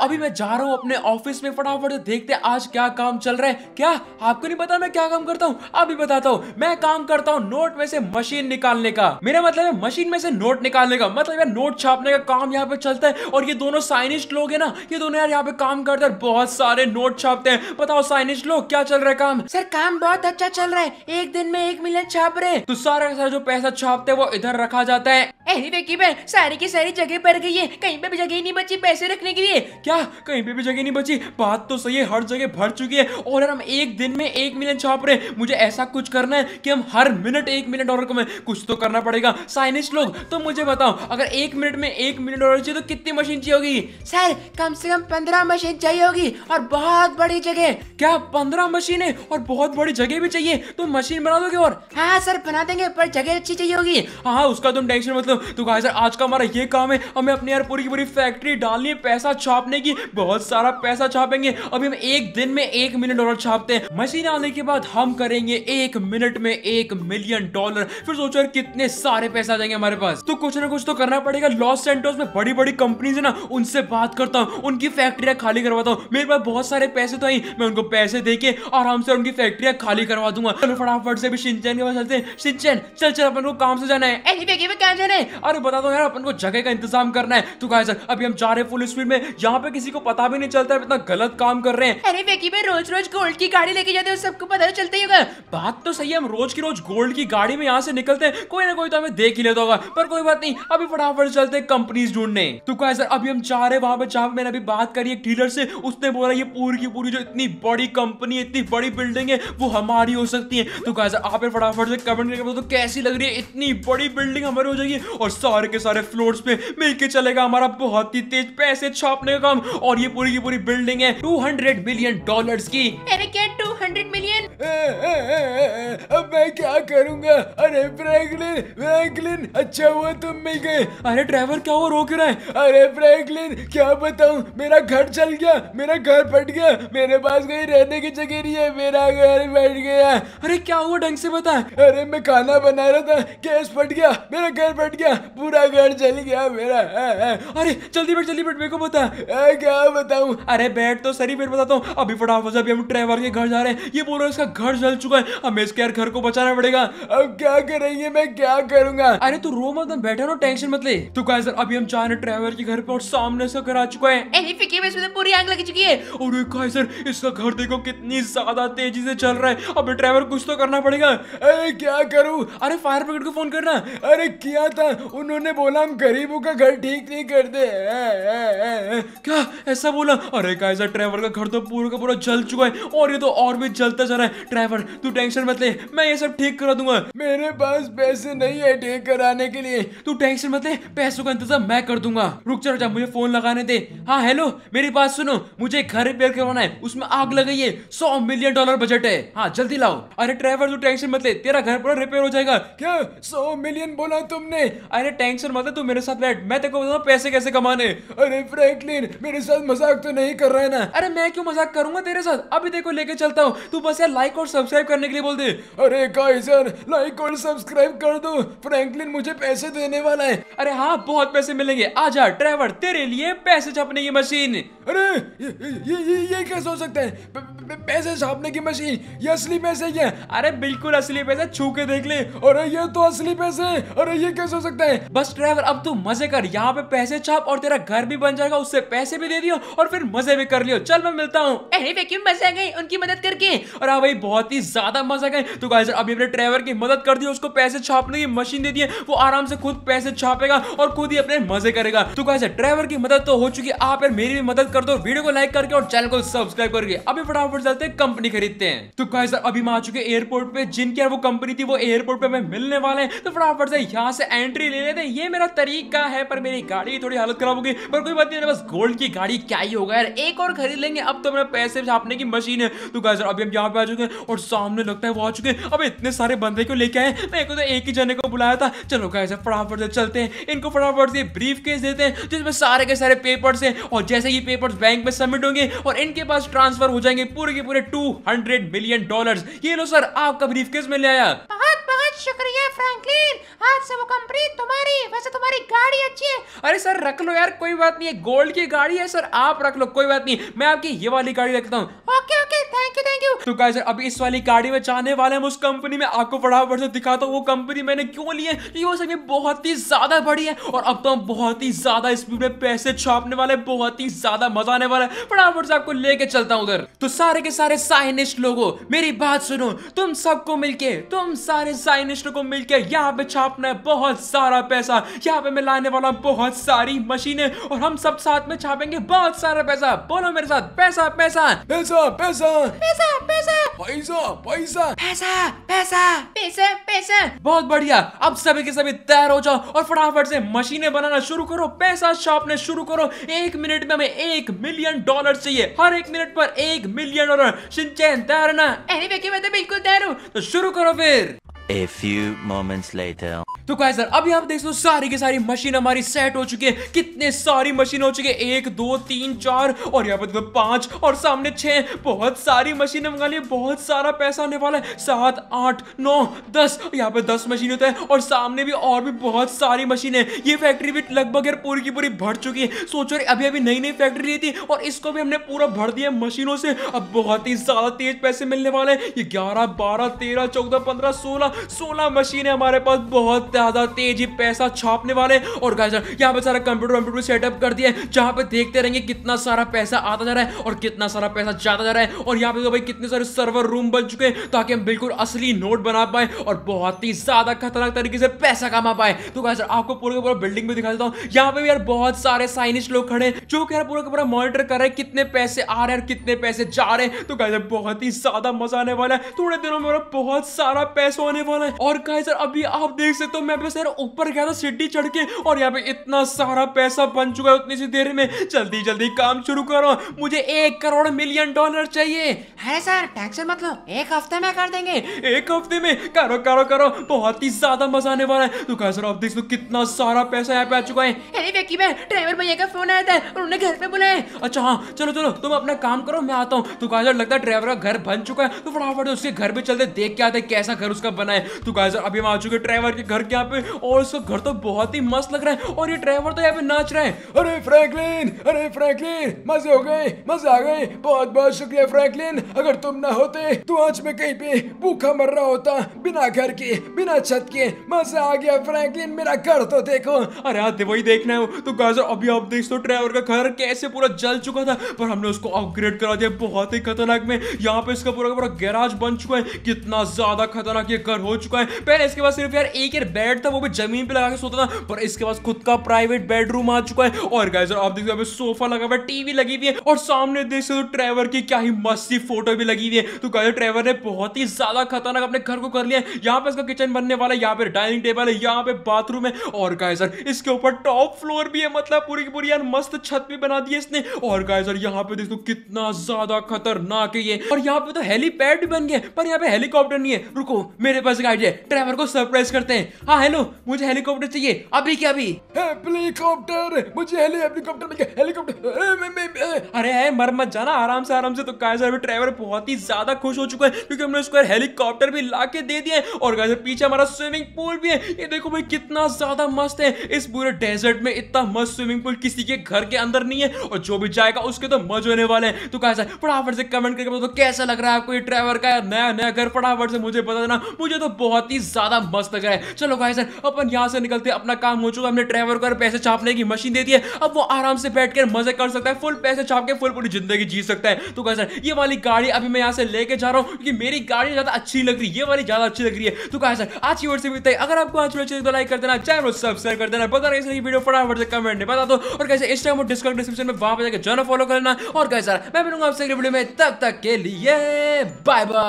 अभी मैं जा रहा हूँ अपने ऑफिस में फटाफट देखते हैं आज क्या काम चल रहा है क्या आपको नहीं पता मैं क्या काम करता हूँ अभी बताता हूँ मैं काम करता हूँ नोट में से मशीन निकालने का मेरा मतलब है मशीन में से नोट निकालने का मतलब यार नोट छापने का काम यहाँ पे चलता है और ये दोनों साइनिस्ट लोग है ना ये दोनों यार यहाँ पे काम करते हैं बहुत सारे नोट छापते हैं बताओ साइनिस्ट लोग क्या चल रहा है काम सर काम बहुत अच्छा चल रहा है एक दिन में एक मिलियन छाप रहे तो सारा सारा जो पैसा छापते हैं वो इधर रखा जाता है अरे वेकी मैं सारी की सारी जगह भर गई है कहीं पे भी जगह नहीं बची पैसे रखने के लिए क्या कहीं पे भी जगह नहीं बची बात तो सही है हर जगह भर चुकी है और हम एक दिन में एक मिलियन छाप रहे मुझे ऐसा कुछ करना है कि हम हर मिनट एक मिलियन डॉलर कमाए कुछ तो करना पड़ेगा साइनिस्ट लोग तो मुझे बताओ अगर एक मिनट में एक मिलियन डॉलर चाहिए तो कितनी मशीन चाहिए होगी सर कम से कम पंद्रह मशीन चाहिए होगी और बहुत बड़ी जगह क्या पंद्रह मशीन है और बहुत बड़ी जगह भी चाहिए तुम मशीन बना दोगे और हाँ सर बना देंगे पर जगह अच्छी चाहिए होगी हाँ उसका तुम टेंशन मतलब तो गाइस यार आज का हमारा ये काम है हमें अपने यार पूरी की पूरी फैक्ट्री डालनी है पैसा छापने की बहुत सारा पैसा छापेंगे अभी हम एक दिन में एक मिलियन डॉलर छापते हैं मशीन आने के बाद हम करेंगे एक मिनट में एक मिलियन डॉलर फिर सोचो यार कितने सारे पैसा आ जाएंगे हमारे पास तो कुछ ना कुछ तो करना पड़ेगा लॉस सेंटर्स में बड़ी बड़ी कंपनीज है ना उनसे बात करता हूँ उनकी फैक्ट्रियाँ खाली करवाता हूँ मेरे पास बहुत सारे पैसे तो आई मैं उनको पैसे दे के आराम से उनकी फैक्ट्रियाँ खाली करवा दूंगा चलो फटाफट से भी सिंचन के पास चलते हैं सिंचन चल चल अपन को काम से जाना है अरे बता दो यार अपन को जगह का इंतजाम करना है तू कहा अभी हम जा रहे फुल स्पीड में यहाँ पे किसी को पता भी नहीं चलता है इतना गलत काम कर रहे हैं अरे वेकी भाई रोज रोज गोल्ड की गाड़ी लेके जाते हैं सबको पता तो चलता ही होगा बात तो सही है हम रोज की रोज गोल्ड की गाड़ी में यहाँ से निकलते हैं कोई ना कोई तो हमें देख ही लेता होगा पर कोई बात नहीं अभी फटाफट चलते हैं कंपनीज ढूंढने तो कहा सर अभी हम जा रहे वहां पे जहां मैंने अभी बात करी एक डीलर से उसने बोला ये पूरी की पूरी जो इतनी बड़ी कंपनी इतनी बड़ी बिल्डिंग है वो हमारी हो सकती है तो कहा सर आप फटाफट से कमेंट करके तो कैसी लग रही है इतनी बड़ी बिल्डिंग हमारी हो जाएगी और सारे के सारे फ्लोर्स पे मिलके चलेगा हमारा बहुत ही तेज पैसे छापने का काम और ये पूरी की पूरी बिल्डिंग है टू हंड्रेड बिलियन डॉलर की अरे हंड्रेड मिलियन अब मैं क्या करूंगा अरे फ्रैंकलिन फ्रैंकलिन अच्छा हुआ तुम मिल गए अरे ड्राइवर क्या हुआ रोक रहा है अरे फ्रैंकलिन क्या बताऊं मेरा घर चल गया मेरा घर फट गया मेरे पास कहीं रहने की जगह नहीं है मेरा घर फट गया अरे क्या हुआ ढंग से बता अरे मैं खाना बना रहा था गैस फट गया मेरा घर फट गया पूरा घर जल गया मेरा अरे जल्दी बैठ जल्दी बैठ मेरे को बता क्या बताऊं अरे बैठ तो सही बैठ बताता हूँ अभी फटाफट अभी हम ड्राइवर के घर जा रहे हैं ये बोल रहा है इसका घर जल चुका है हमें इसके यार घर को बचाना पड़ेगा अब क्या करेंगे मैं क्या करूंगा अरे तू रो मत बैठा रहो टेंशन मत ले तो कहा सर अभी हम जा रहे ट्रेवर के घर पे और सामने से घर आ चुका है तो पूरी आग लग चुकी है और सर इसका घर देखो कितनी ज्यादा तेजी से चल रहा है अब ड्राइवर कुछ तो करना पड़ेगा अरे क्या करूँ अरे फायर ब्रिगेड को फोन करना अरे किया था उन्होंने बोला हम गरीबों का घर ठीक नहीं करते क्या ऐसा बोला अरे कायसर ड्राइवर का घर तो पूरा का पूरा जल चुका है और ये तो और भी कुछ चलता जा रहा है ड्राइवर तू टेंशन मत ले मैं ये सब ठीक करा दूंगा मेरे पास पैसे नहीं है ठीक कराने के लिए तू टेंशन मत ले पैसों का इंतजाम मैं कर दूंगा रुक जा मुझे फोन लगाने दे हाँ हेलो मेरी बात सुनो मुझे घर रिपेयर करवाना है उसमें आग लगाई है सौ मिलियन डॉलर बजट है हाँ जल्दी लाओ अरे ड्राइवर तू टेंशन मत ले तेरा घर पूरा रिपेयर हो जाएगा क्या सौ मिलियन बोला तुमने अरे टेंशन मत ले तू मेरे साथ बैठ मैं तेरे को बताऊँ पैसे कैसे कमाने अरे फ्रैंकलिन मेरे साथ मजाक तो नहीं कर रहा है ना अरे मैं क्यों मजाक करूंगा तेरे साथ अभी देखो लेके चलता हूँ तू बस यार लाइक और सब्सक्राइब करने के लिए बोल दे अरे गाइस यार लाइक और सब्सक्राइब कर दो फ्रैंकलिन मुझे पैसे देने वाला है अरे हाँ बहुत पैसे मिलेंगे आजा ट्रेवर तेरे लिए पैसे छपने की मशीन अरे ये ये ये, ये कैसे हो सकता है पैसे छापने की मशीन ये असली पैसे क्या अरे बिल्कुल असली पैसे छू के देख ले अरे ये तो असली पैसे अरे ये कैसे हो सकता है बस ड्राइवर अब तू मजे कर यहाँ पे पैसे छाप और तेरा घर भी बन जाएगा उससे पैसे भी दे दियो और फिर मजे भी कर लियो चल मैं मिलता हूँ अरे वैक्यूम मजे आ गए उनकी मदद करके और हाँ भाई बहुत ही ज्यादा मजा गए तो गाइस अभी अपने ड्राइवर की मदद कर दी उसको पैसे छापने की मशीन दे दी वो आराम से खुद पैसे छापेगा और खुद ही अपने मजे करेगा तो गाइस ड्राइवर की मदद तो हो चुकी आप यार मेरी भी मदद कर कर दो वीडियो को लाइक करके और चैनल को सब्सक्राइब करके अभी फटाफट चलते हैं कंपनी खरीदते हैं तो कहे सर अभी मैं आ चुके एयरपोर्ट पे जिनकी वो कंपनी थी वो एयरपोर्ट पे हमें मिलने वाले हैं तो फटाफट से यहाँ से एंट्री ले लेते हैं ये मेरा तरीका है पर मेरी गाड़ी थोड़ी हालत खराब होगी पर कोई बात नहीं बस गोल्ड की गाड़ी क्या ही होगा यार एक और खरीद लेंगे अब तो मेरे पैसे छापने की मशीन है तो कहे सर अभी हम यहाँ पे आ चुके हैं और सामने लगता है वो आ चुके हैं अब इतने सारे बंदे को लेके आए मैं को तो एक ही जने को बुलाया था चलो कहे सर फटाफट से चलते हैं इनको फटाफट से ब्रीफ केस देते हैं जिसमें सारे के सारे पेपर्स हैं और जैसे ये पेपर पेपर्स बैंक में सबमिट होंगे और इनके पास ट्रांसफर हो जाएंगे पूरे के पूरे टू हंड्रेड मिलियन डॉलर ये लो सर आपका ब्रीफ किस में ले आया बहुत बहुत शुक्रिया फ्रैंकलिन आज से वो कंपनी तुम्हारी वैसे तुम्हारी गाड़ी अच्छी है अरे सर रख लो यार कोई बात नहीं है गोल्ड की गाड़ी है सर आप रख लो कोई बात नहीं मैं आपकी ये वाली गाड़ी रखता हूँ okay okay thank you thank you तो गाइस अभी इस वाली गाड़ी में जाने वाले हम उस कंपनी में आपको फटाफट से दिखाता हूँ वो कंपनी मैंने क्यों ली है ये वो सभी बहुत ही ज्यादा बड़ी है और अब तो हम बहुत ही ज्यादा स्पीड में पैसे छापने वाले बहुत ही ज्यादा मजा आने वाला है फटाफट से आपको लेके चलता हूँ उधर तो सारे के सारे साइनिस्ट लोगो मेरी बात सुनो तुम सबको मिलके तुम सारे साइनिस्ट को मिलके यहाँ पे छापना है बहुत सारा पैसा यहाँ पे मैं लाने वाला बहुत सारी मशीनें और हम सब साथ में छापेंगे बहुत सारा पैसा बोलो मेरे साथ पैसा पैसा पैसा पैसा पैसा पैसा पैसा पैसा पैसा पैसा पैसा पैसा बहुत बढ़िया अब सभी के सभी तैयार हो जाओ और फटाफट से मशीनें बनाना शुरू करो पैसा छापने शुरू करो एक मिनट में हमें एक मिलियन डॉलर चाहिए हर एक मिनट पर एक मिलियन डॉलर सिंचैन तैयार ना एनीवे मैं तो बिल्कुल तैयार हूँ तो शुरू करो फिर A few moments later. तो क्या सर अभी आप देख सो सारी की सारी मशीन हमारी सेट हो चुकी है कितने सारी मशीन हो चुकी है एक दो तीन चार और यहाँ पर पांच और सामने छह बहुत सारी मशीन मंगा ली बहुत सारा पैसा होने वाला है सात आठ नौ दस यहाँ पे दस मशीन होता है और सामने भी और भी बहुत सारी मशीन है ये फैक्ट्री भी लगभग यार पूरी की पूरी भर चुकी है सोचो रही अभी अभी नई नई फैक्ट्री ली थी और इसको भी हमने पूरा भर दिया मशीनों से अब बहुत ही ज्यादा तेज पैसे मिलने वाले हैं ये ग्यारह बारह तेरह चौदह पंद्रह सोलह सोलह मशीन है हमारे पास बहुत ज्यादा तेजी पैसा छापने वाले और गाइस यहाँ पे सारा कंप्यूटर कंप्यूटर सेटअप कर दिया है जहां पे देखते रहेंगे कितना सारा पैसा आता जा रहा है और कितना सारा पैसा जाता जा रहा है और यहाँ पे तो भाई कितने सारे सर्वर रूम बन चुके हैं ताकि हम बिल्कुल असली नोट बना पाए और बहुत ही ज्यादा खतरनाक तरीके से पैसा कमा पाए तो गाइस आपको पूरे का पूरा बिल्डिंग भी दिखा देता हूँ यहाँ पे भी यार बहुत सारे साइनिस्ट लोग खड़े जो कि यार पूरा का पूरा मॉनिटर कर रहे हैं कितने पैसे आ रहे हैं और कितने पैसे जा रहे हैं तो गाइस बहुत ही ज्यादा मजा आने वाला है थोड़े दिनों में बहुत सारा पैसा होने वाला है और गाइस अभी आप देख सकते हो तो मैं बस यार ऊपर गया था सीढ़ी चढ़ के और यहाँ पे इतना सारा पैसा बन चुका है उतनी सी देर में जल्दी जल्दी काम शुरू करो मुझे एक करोड़ मिलियन डॉलर चाहिए है सर टेंशन मतलब एक हफ्ते में कर देंगे एक हफ्ते में करो करो करो बहुत ही ज्यादा मजा आने वाला है तो कहा सर आप देख लो कितना सारा पैसा यहाँ पे आ चुका है ड्राइवर भैया का फोन आया था उन्होंने घर पे बुलाया अच्छा हाँ चलो चलो तुम अपना काम करो मैं आता हूँ तो कहा सर लगता है ड्राइवर का घर बन चुका है तो फटाफट उसके घर पे चलते देख के आते कैसा घर उसका बना है तो कहा सर अभी हम आ चुके ड्राइवर के घर के यहाँ पे और उसका घर तो बहुत ही मस्त लग रहा है और ये ड्राइवर तो यहाँ पे नाच रहे हैं अरे फ्रैंकलिन अरे फ्रैंकलिन मजे हो गए मजे आ गए बहुत बहुत शुक्रिया फ्रैंकलिन अगर तुम ना होते तो आज मैं कहीं पे भूखा मर रहा होता बिना घर के बिना छत के मजे आ गया फ्रैंकलिन मेरा घर तो देखो अरे आते तो वही देखना है तो गाजर अभी आप देख सो ड्राइवर का घर कैसे पूरा जल चुका था पर हमने उसको अपग्रेड करा दिया बहुत ही खतरनाक में यहाँ पे इसका पूरा पूरा गैराज बन चुका है कितना ज्यादा खतरनाक ये घर हो चुका है पहले इसके बाद सिर्फ यार एक यार बेड था वो भी जमीन पे लगा के सोता था पर इसके पास खुद का प्राइवेट बेडरूम आ चुका है और गाइस आप देखते हो सोफा लगा हुआ है टीवी लगी हुई है और सामने देख सकते हो ट्रेवर की क्या ही मस्ती फोटो भी लगी हुई है तो गाइस ट्रेवर ने बहुत ही ज्यादा खतरनाक अपने घर को कर लिया है यहाँ पे इसका किचन बनने वाला है यहाँ पे डाइनिंग टेबल है यहाँ पे बाथरूम है और गाइस इसके ऊपर टॉप फ्लोर भी है मतलब पूरी की पूरी यार मस्त छत भी बना दी है इसने और गाइस यहाँ पे देखो कितना ज्यादा खतरनाक है ये और यहाँ पे तो हेलीपैड भी बन गया पर यहाँ पे हेलीकॉप्टर नहीं है रुको मेरे पास एक आइडिया ट्रेवर को सरप्राइज करते हैं हाँ हेलो मुझे हेलीकॉप्टर चाहिए अभी क्या अभी हेलीकॉप्टर मुझे हेलीकॉप्टर हेलीकॉप्टर अरे है मर मत जाना आराम से आराम से तो गाइस अभी ड्राइवर बहुत ही ज्यादा खुश हो चुका है क्योंकि हमने उसको हेलीकॉप्टर भी ला के दे दिया है और गाइस पीछे हमारा स्विमिंग पूल भी है ये देखो भाई कितना ज्यादा मस्त है इस पूरे डेजर्ट में इतना मस्त स्विमिंग पूल किसी के घर के अंदर नहीं है और जो भी जाएगा उसके तो मज होने वाले हैं तो गाइस फटाफट से कमेंट करके बताओ तो कैसा लग रहा है आपको ये ड्राइवर का नया नया घर फटाफट से मुझे बता देना मुझे तो बहुत ही ज्यादा मस्त लग रहा है चलो गाइस अपन यहाँ से निकलते अपना काम हो चुका हमने ड्राइवर को पैसे छापने की मशीन दे दी है अब वो आराम से बैठ कर मजे कर सकता है फुल पैसे छाप के फुल पूरी जिंदगी जी सकता है तो गाइस ये वाली गाड़ी अभी मैं यहाँ से लेके जा रहा हूँ क्योंकि मेरी गाड़ी ज्यादा अच्छी लग रही है ये वाली ज्यादा अच्छी लग रही है तो गाइस आज की ओर से भी अगर आपको आज अच्छी तो लाइक कर देना चैनल सब्सक्राइब कर देना बता रहे वीडियो फटाफट से कमेंट में बता दो और कैसे इंस्टा और डिस्कॉर्ड डिस्क्रिप्शन में वहां पर जाकर जाना फॉलो करना और कैसा मैं मिलूंगा आपसे वीडियो में तब तक के लिए बाय बाय